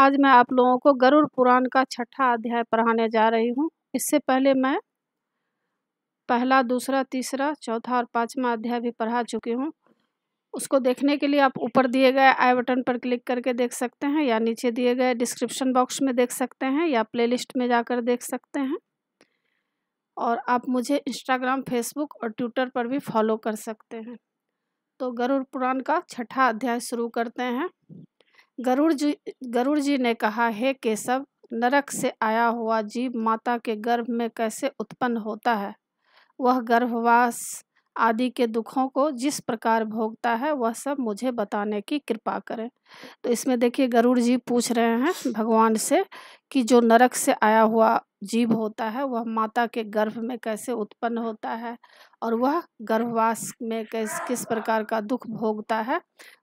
आज मैं आप लोगों को गरुड़ पुराण का छठा अध्याय पढ़ाने जा रही हूँ इससे पहले मैं पहला दूसरा तीसरा चौथा और पाँचवा अध्याय भी पढ़ा चुकी हूँ उसको देखने के लिए आप ऊपर दिए गए आई बटन पर क्लिक करके देख सकते हैं या नीचे दिए गए डिस्क्रिप्शन बॉक्स में देख सकते हैं या प्लेलिस्ट में जाकर देख सकते हैं और आप मुझे इंस्टाग्राम फेसबुक और ट्विटर पर भी फॉलो कर सकते हैं तो गरुड़ पुराण का छठा अध्याय शुरू करते हैं गरुड़ जी गरुड़ जी ने कहा हे केशव नरक से आया हुआ जीव माता के गर्भ में कैसे उत्पन्न होता है वह गर्भवास आदि के दुखों को जिस प्रकार भोगता है वह सब मुझे बताने की कृपा करें तो इसमें देखिए गरुड़ जी पूछ रहे हैं भगवान से कि जो नरक से आया हुआ जीव होता है वह माता के गर्भ में कैसे उत्पन्न होता है और वह गर्भवास में किस किस प्रकार का दुख भोगता है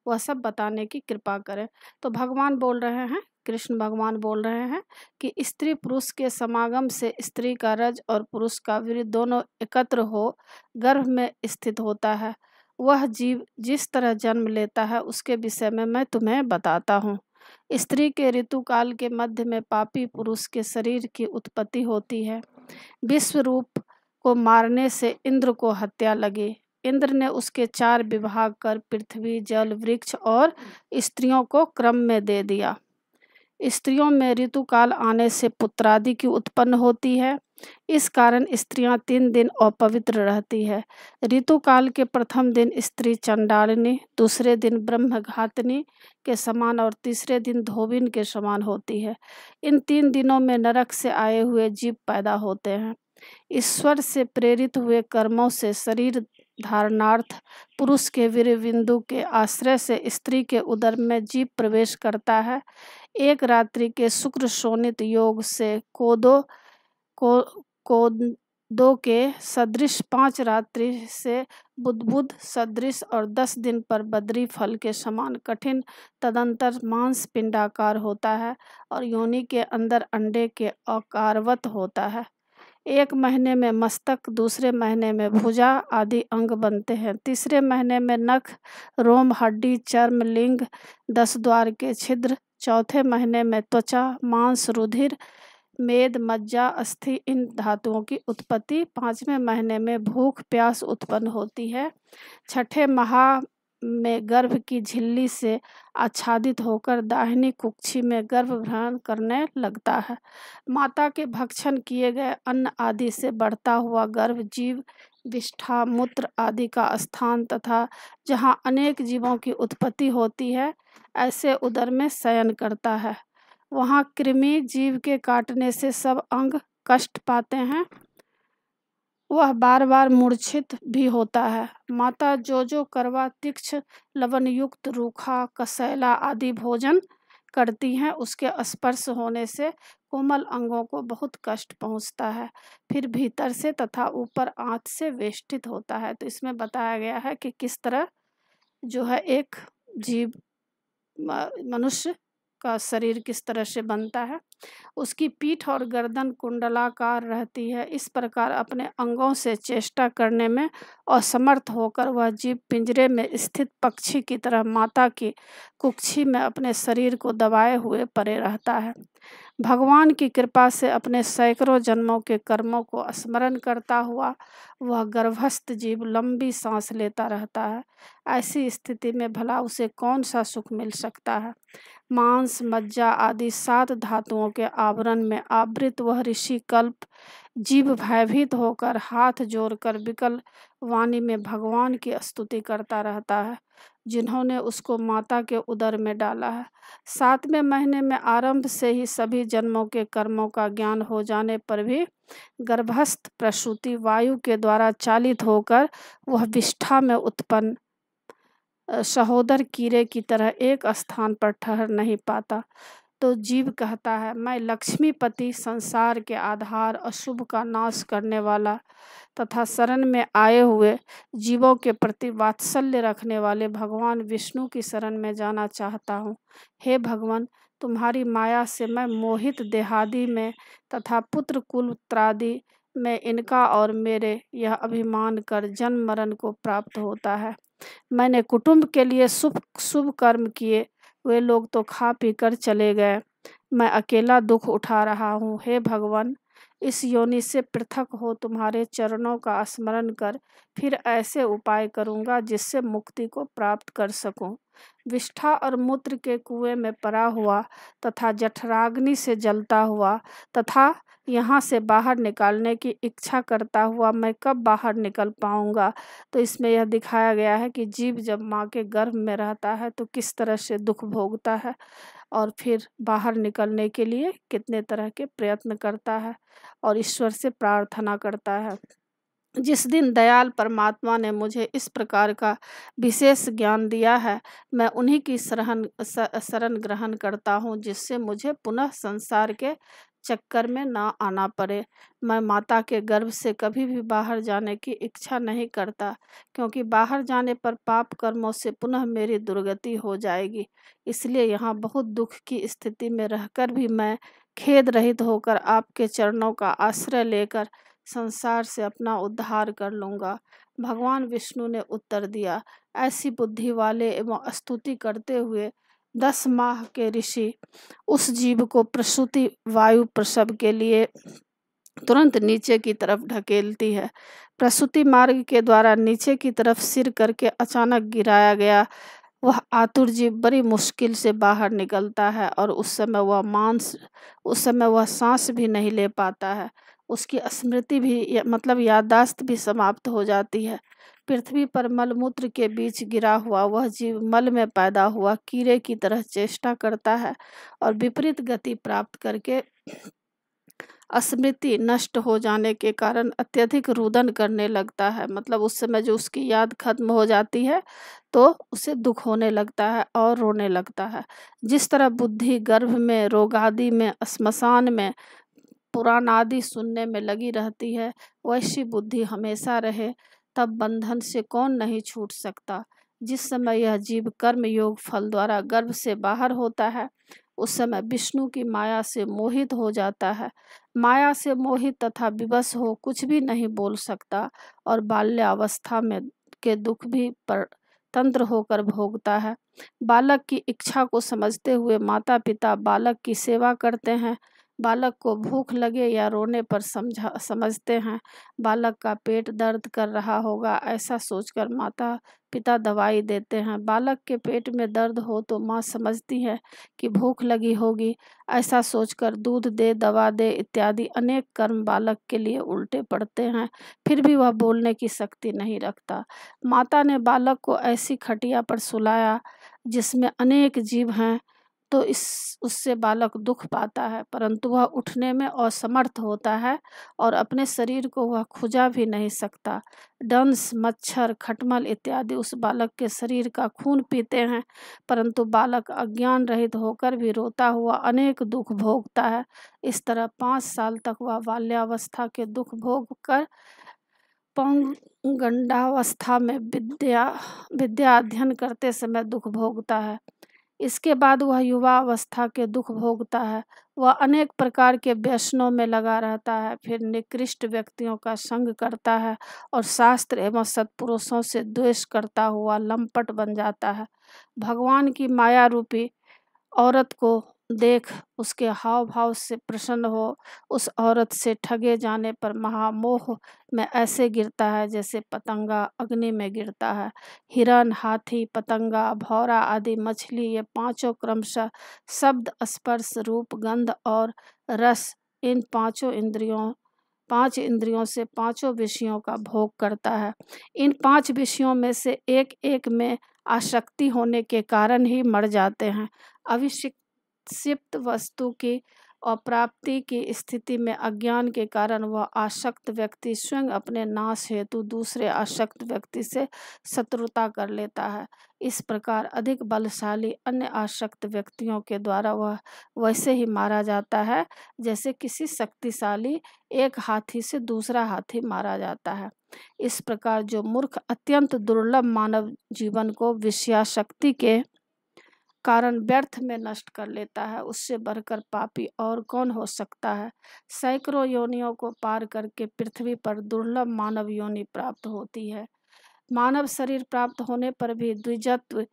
वह सब बताने की कृपा करें तो भगवान बोल रहे हैं कृष्ण भगवान बोल रहे हैं कि स्त्री पुरुष के समागम से स्त्री का रज और पुरुष का वीर दोनों एकत्र हो गर्भ में स्थित होता है वह जीव जिस तरह जन्म लेता है उसके विषय में मैं तुम्हें बताता हूँ स्त्री के ऋतुकाल के मध्य में पापी पुरुष के शरीर की उत्पत्ति होती है विश्व रूप को मारने से इंद्र को हत्या लगी इंद्र ने उसके चार विभाग कर पृथ्वी जल वृक्ष और स्त्रियों को क्रम में दे दिया स्त्रियों में ऋतुकाल आने से पुत्रादि की उत्पन्न होती है इस कारण स्त्रियां तीन दिन अपवित्र रहती है ऋतुकाल के प्रथम दिन स्त्री चंडालिनी दूसरे दिन ब्रह्मघातनी के समान और तीसरे दिन धोबिन के समान होती है इन तीन दिनों में नरक से आए हुए जीव पैदा होते हैं ईश्वर से प्रेरित हुए कर्मों से शरीर धारणार्थ पुरुष के वीर बिंदु के आश्रय से स्त्री के उदर में जीव प्रवेश करता है एक रात्रि के शुक्र शोणित योग से कोदो को कोदो के सदृश पांच रात्रि से बुद्धबुद्ध सदृश और दस दिन पर बद्री फल के समान कठिन तदंतर मांस पिंडाकार होता है और योनि के अंदर अंडे के अकारवत होता है एक महीने में मस्तक दूसरे महीने में भुजा आदि अंग बनते हैं तीसरे महीने में नख रोम हड्डी चर्म लिंग दस द्वार के छिद्र चौथे महीने में त्वचा मांस रुधिर मेद मज्जा अस्थि इन धातुओं की उत्पत्ति पाँचवें महीने में भूख प्यास उत्पन्न होती है छठे महा में गर्भ की झिल्ली से आच्छादित होकर दाहिनी कुक्षी में गर्भ ग्रहण करने लगता है माता के भक्षण किए गए अन्न आदि से बढ़ता हुआ गर्भ जीव विष्ठा मूत्र आदि का स्थान तथा जहाँ अनेक जीवों की उत्पत्ति होती है ऐसे उदर में शयन करता है वहाँ कृमि जीव के काटने से सब अंग कष्ट पाते हैं वह बार बार मूर्छित भी होता है माता जो जो करवा तीक्ष लवनयुक्त रूखा कसैला आदि भोजन करती हैं उसके स्पर्श होने से कोमल अंगों को बहुत कष्ट पहुंचता है फिर भीतर से तथा ऊपर आँच से वेष्टित होता है तो इसमें बताया गया है कि किस तरह जो है एक जीव मनुष्य का शरीर किस तरह से बनता है उसकी पीठ और गर्दन कुंडलाकार रहती है इस प्रकार अपने अंगों से चेष्टा करने में असमर्थ होकर वह जीव पिंजरे में स्थित पक्षी की तरह माता की कुक्षी में अपने शरीर को दबाए हुए परे रहता है भगवान की कृपा से अपने सैकड़ों जन्मों के कर्मों को स्मरण करता हुआ वह गर्भस्थ जीव लंबी सांस लेता रहता है ऐसी स्थिति में भला उसे कौन सा सुख मिल सकता है मांस मज्जा आदि सात धातुओं के आवरण में आवृत वह ऋषिकल्प जीव भयभीत होकर हाथ जोड़कर विकल वाणी में भगवान की स्तुति करता रहता है जिन्होंने उसको माता के उदर में डाला है सातवें महीने में आरंभ से ही सभी जन्मों के कर्मों का ज्ञान हो जाने पर भी गर्भस्थ प्रसूति वायु के द्वारा चालित होकर वह विष्ठा में उत्पन्न सहोदर कीड़े की तरह एक स्थान पर ठहर नहीं पाता तो जीव कहता है मैं लक्ष्मीपति संसार के आधार अशुभ का नाश करने वाला तथा शरण में आए हुए जीवों के प्रति वात्सल्य रखने वाले भगवान विष्णु की शरण में जाना चाहता हूँ हे भगवान तुम्हारी माया से मैं मोहित देहादि में तथा पुत्र कुल उत्तरादि में इनका और मेरे यह अभिमान कर जन्म मरण को प्राप्त होता है मैंने कुटुंब के लिए शुभ शुभ कर्म किए वे लोग तो खा पी कर चले गए मैं अकेला दुख उठा रहा हूँ हे भगवान इस योनि से पृथक हो तुम्हारे चरणों का स्मरण कर फिर ऐसे उपाय करूँगा जिससे मुक्ति को प्राप्त कर सकूँ विष्ठा और मूत्र के कुएं में परा हुआ तथा जठराग्नि से जलता हुआ तथा यहाँ से बाहर निकालने की इच्छा करता हुआ मैं कब बाहर निकल पाऊँगा तो इसमें यह दिखाया गया है कि जीव जब माँ के गर्भ में रहता है तो किस तरह से दुख भोगता है और फिर बाहर निकलने के लिए कितने तरह के प्रयत्न करता है और ईश्वर से प्रार्थना करता है जिस दिन दयाल परमात्मा ने मुझे इस प्रकार का विशेष ज्ञान दिया है मैं उन्हीं की शरण शरण ग्रहण करता हूँ जिससे मुझे पुनः संसार के चक्कर में ना आना पड़े मैं माता के गर्भ से कभी भी बाहर जाने की इच्छा नहीं करता क्योंकि बाहर जाने पर पाप कर्मों से पुनः मेरी दुर्गति हो जाएगी इसलिए यहाँ बहुत दुख की स्थिति में रहकर भी मैं खेद रहित होकर आपके चरणों का आश्रय लेकर संसार से अपना उद्धार कर लूंगा भगवान विष्णु ने उत्तर दिया ऐसी बुद्धि वाले एवं स्तुति करते हुए दस माह के ऋषि उस जीव को प्रसूति वायु प्रसव के लिए तुरंत नीचे की तरफ ढकेलती है प्रसूति मार्ग के द्वारा नीचे की तरफ सिर करके अचानक गिराया गया वह आतुर जीव बड़ी मुश्किल से बाहर निकलता है और उस समय वह मांस उस समय वह सांस भी नहीं ले पाता है उसकी स्मृति भी मतलब याददाश्त भी समाप्त हो जाती है पृथ्वी पर मलमूत्र के बीच गिरा हुआ वह जीव मल में पैदा हुआ कीड़े की तरह चेष्टा करता है और विपरीत गति प्राप्त करके स्मृति नष्ट हो जाने के कारण अत्यधिक रुदन करने लगता है मतलब उस समय जो उसकी याद खत्म हो जाती है तो उसे दुख होने लगता है और रोने लगता है जिस तरह बुद्धि गर्भ में रोगादि में श्मशान में पुराण आदि सुनने में लगी रहती है वैसी बुद्धि हमेशा रहे तब बंधन से कौन नहीं छूट सकता जिस समय यह जीव कर्म योग फल द्वारा गर्भ से बाहर होता है उस समय विष्णु की माया से मोहित हो जाता है माया से मोहित तथा विवश हो कुछ भी नहीं बोल सकता और बाल्यावस्था में के दुख भी पर तंत्र होकर भोगता है बालक की इच्छा को समझते हुए माता पिता बालक की सेवा करते हैं बालक को भूख लगे या रोने पर समझा समझते हैं बालक का पेट दर्द कर रहा होगा ऐसा सोचकर माता पिता दवाई देते हैं बालक के पेट में दर्द हो तो माँ समझती है कि भूख लगी होगी ऐसा सोचकर दूध दे दवा दे इत्यादि अनेक कर्म बालक के लिए उल्टे पड़ते हैं फिर भी वह बोलने की शक्ति नहीं रखता माता ने बालक को ऐसी खटिया पर सुलाया जिसमें अनेक जीव हैं तो इस उससे बालक दुख पाता है परंतु वह उठने में असमर्थ होता है और अपने शरीर को वह खुजा भी नहीं सकता डंस मच्छर खटमल इत्यादि उस बालक के शरीर का खून पीते हैं परंतु बालक अज्ञान रहित होकर भी रोता हुआ अनेक दुख भोगता है इस तरह पाँच साल तक वह बाल्यावस्था के दुख भोग कर पौंगंडावस्था में विद्या विद्या अध्ययन करते समय दुख भोगता है इसके बाद वह युवा अवस्था के दुख भोगता है वह अनेक प्रकार के व्यसनों में लगा रहता है फिर निकृष्ट व्यक्तियों का संग करता है और शास्त्र एवं सत्पुरुषों से द्वेष करता हुआ लंपट बन जाता है भगवान की माया रूपी औरत को देख उसके हाव भाव से प्रसन्न हो उस औरत से ठगे जाने पर महामोह में ऐसे गिरता है जैसे पतंगा अग्नि में गिरता है हिरण हाथी पतंगा भौरा आदि मछली ये पांचों क्रमशः शब्द स्पर्श रूप गंध और रस इन पांचों इंद्रियों पांच इंद्रियों से पांचों विषयों का भोग करता है इन पांच विषयों में से एक एक में आसक्ति होने के कारण ही मर जाते हैं अविशिक क्षिप्त वस्तु के अप्राप्ति की स्थिति में अज्ञान के कारण वह आशक्त व्यक्ति स्वयं अपने नाश हेतु दूसरे आशक्त व्यक्ति से शत्रुता कर लेता है इस प्रकार अधिक बलशाली अन्य आशक्त व्यक्तियों के द्वारा वह वैसे ही मारा जाता है जैसे किसी शक्तिशाली एक हाथी से दूसरा हाथी मारा जाता है इस प्रकार जो मूर्ख अत्यंत दुर्लभ मानव जीवन को विषयाशक्ति के कारण व्यर्थ में नष्ट कर लेता है उससे बढ़कर पापी और कौन हो सकता है सैकड़ों योनियों को पार करके पृथ्वी पर दुर्लभ मानव योनि प्राप्त होती है मानव शरीर प्राप्त होने पर भी द्विजत्व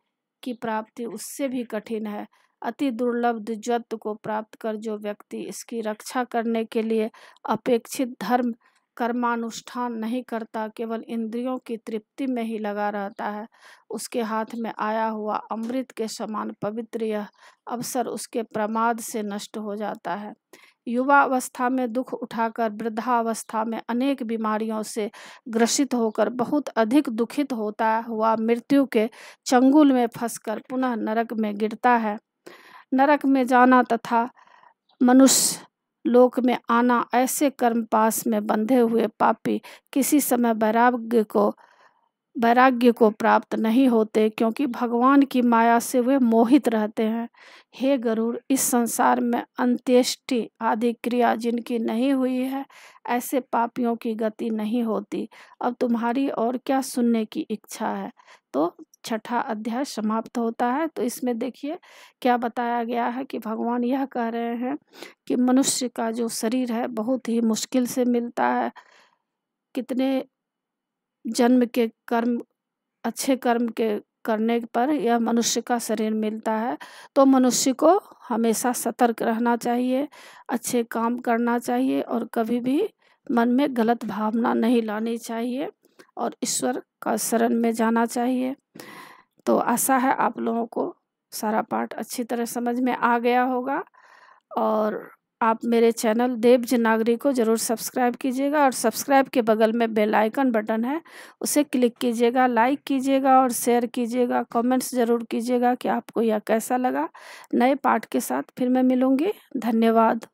की प्राप्ति उससे भी कठिन है अति दुर्लभ द्विजत्व को प्राप्त कर जो व्यक्ति इसकी रक्षा करने के लिए अपेक्षित धर्म कर्मानुष्ठान नहीं करता केवल इंद्रियों की तृप्ति में ही लगा रहता है उसके हाथ में आया हुआ अमृत के समान पवित्र यह अवसर उसके प्रमाद से नष्ट हो जाता है युवा अवस्था में दुख उठाकर वृद्धावस्था में अनेक बीमारियों से ग्रसित होकर बहुत अधिक दुखित होता हुआ मृत्यु के चंगुल में फंसकर पुनः नरक में गिरता है नरक में जाना तथा मनुष्य लोक में आना ऐसे कर्म पास में बंधे हुए पापी किसी समय वैराग्य को वैराग्य को प्राप्त नहीं होते क्योंकि भगवान की माया से वे मोहित रहते हैं हे गरुड़ इस संसार में अंत्येष्टि आदि क्रिया जिनकी नहीं हुई है ऐसे पापियों की गति नहीं होती अब तुम्हारी और क्या सुनने की इच्छा है तो छठा अध्याय समाप्त होता है तो इसमें देखिए क्या बताया गया है कि भगवान यह कह रहे हैं कि मनुष्य का जो शरीर है बहुत ही मुश्किल से मिलता है कितने जन्म के कर्म अच्छे कर्म के करने पर यह मनुष्य का शरीर मिलता है तो मनुष्य को हमेशा सतर्क रहना चाहिए अच्छे काम करना चाहिए और कभी भी मन में गलत भावना नहीं लानी चाहिए और ईश्वर का शरण में जाना चाहिए तो आशा है आप लोगों को सारा पाठ अच्छी तरह समझ में आ गया होगा और आप मेरे चैनल देवज नागरी को ज़रूर सब्सक्राइब कीजिएगा और सब्सक्राइब के बगल में बेल आइकन बटन है उसे क्लिक कीजिएगा लाइक कीजिएगा और शेयर कीजिएगा कमेंट्स ज़रूर कीजिएगा कि आपको यह कैसा लगा नए पाठ के साथ फिर मैं मिलूँगी धन्यवाद